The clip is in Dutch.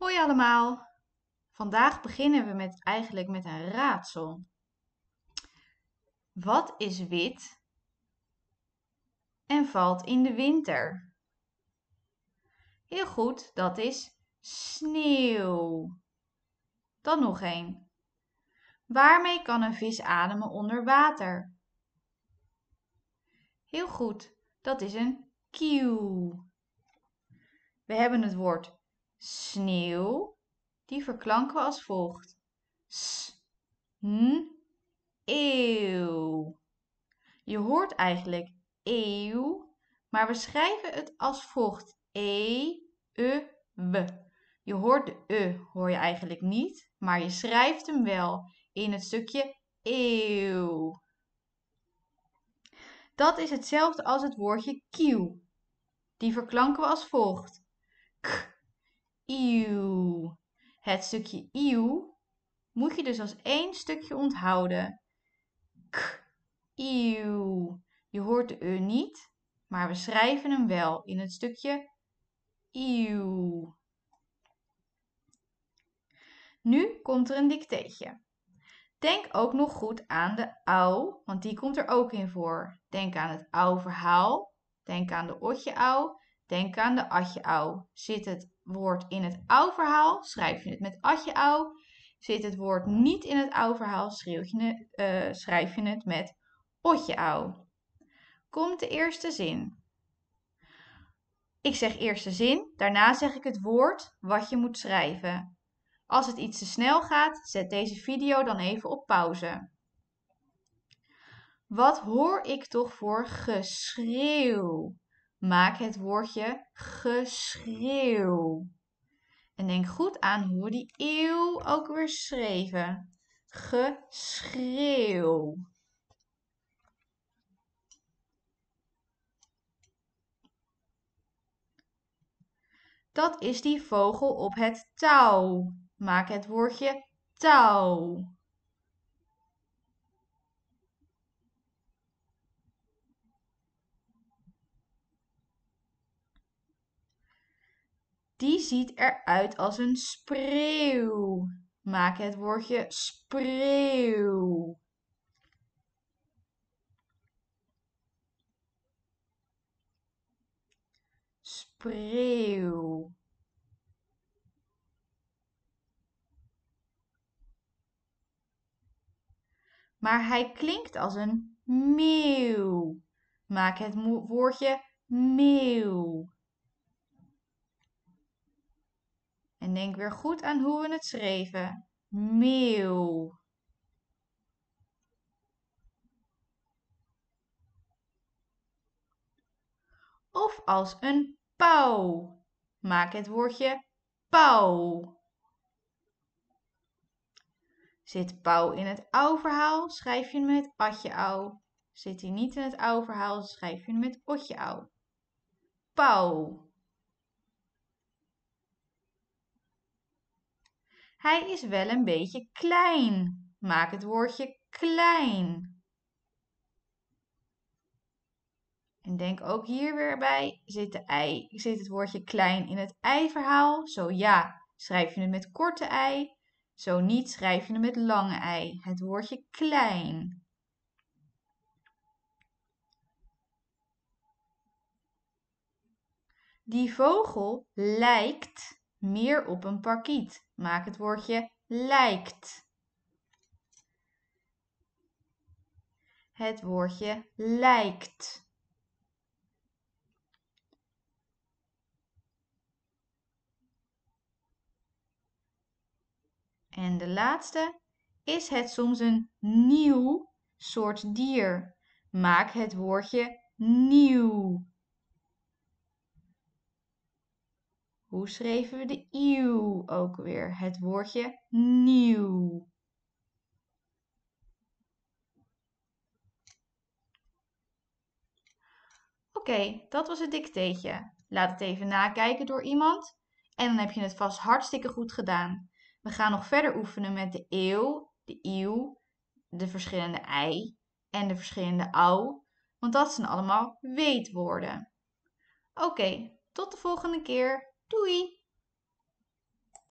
Hoi allemaal! Vandaag beginnen we met, eigenlijk met een raadsel. Wat is wit en valt in de winter? Heel goed, dat is sneeuw. Dan nog één. Waarmee kan een vis ademen onder water? Heel goed, dat is een kieuw. We hebben het woord sneeuw, die verklanken we als volgt. S, n, eeuw. Je hoort eigenlijk eeuw, maar we schrijven het als volgt. E, u w. Je hoort de e, hoor je eigenlijk niet, maar je schrijft hem wel in het stukje eeuw. Dat is hetzelfde als het woordje kieuw. Die verklanken we als volgt. K, het stukje ieuw moet je dus als één stukje onthouden. K, ieuw. Je hoort de u e niet, maar we schrijven hem wel in het stukje ieuw. Nu komt er een dicteetje. Denk ook nog goed aan de au, want die komt er ook in voor. Denk aan het au verhaal, denk aan de otje au, denk aan de atje au. Zit het woord in het verhaal, schrijf je het met atje ouw. Zit het woord niet in het ouwverhaal, je, eh, schrijf je het met otje au. Komt de eerste zin. Ik zeg eerste zin, daarna zeg ik het woord wat je moet schrijven. Als het iets te snel gaat, zet deze video dan even op pauze. Wat hoor ik toch voor geschreeuw? Maak het woordje geschreeuw. En denk goed aan hoe we die eeuw ook weer schreven. Geschreeuw. Dat is die vogel op het touw. Maak het woordje touw. Die ziet eruit als een spreeuw. Maak het woordje spreeuw. Spreeuw. Maar hij klinkt als een meeuw. Maak het woordje meeuw. En denk weer goed aan hoe we het schreven. Meeuw. Of als een pauw. Maak het woordje pauw. Zit pauw in het overhaal, schrijf je hem met atje ouw. Zit hij niet in het overhaal, schrijf je hem met otje ouw. Pauw. Hij is wel een beetje klein. Maak het woordje klein. En denk ook hier weer bij, zit, de ei, zit het woordje klein in het ei-verhaal? Zo ja, schrijf je het met korte ei. Zo niet, schrijf je het met lange ei. Het woordje klein. Die vogel lijkt meer op een parkiet. Maak het woordje lijkt. Het woordje lijkt. En de laatste is het soms een nieuw soort dier. Maak het woordje nieuw. Hoe schreven we de eeuw ook weer? Het woordje nieuw. Oké, dat was het dicteetje. Laat het even nakijken door iemand en dan heb je het vast hartstikke goed gedaan. We gaan nog verder oefenen met de eeuw, de ieuw, de verschillende ei en de verschillende au, want dat zijn allemaal weetwoorden. Oké, tot de volgende keer. 对。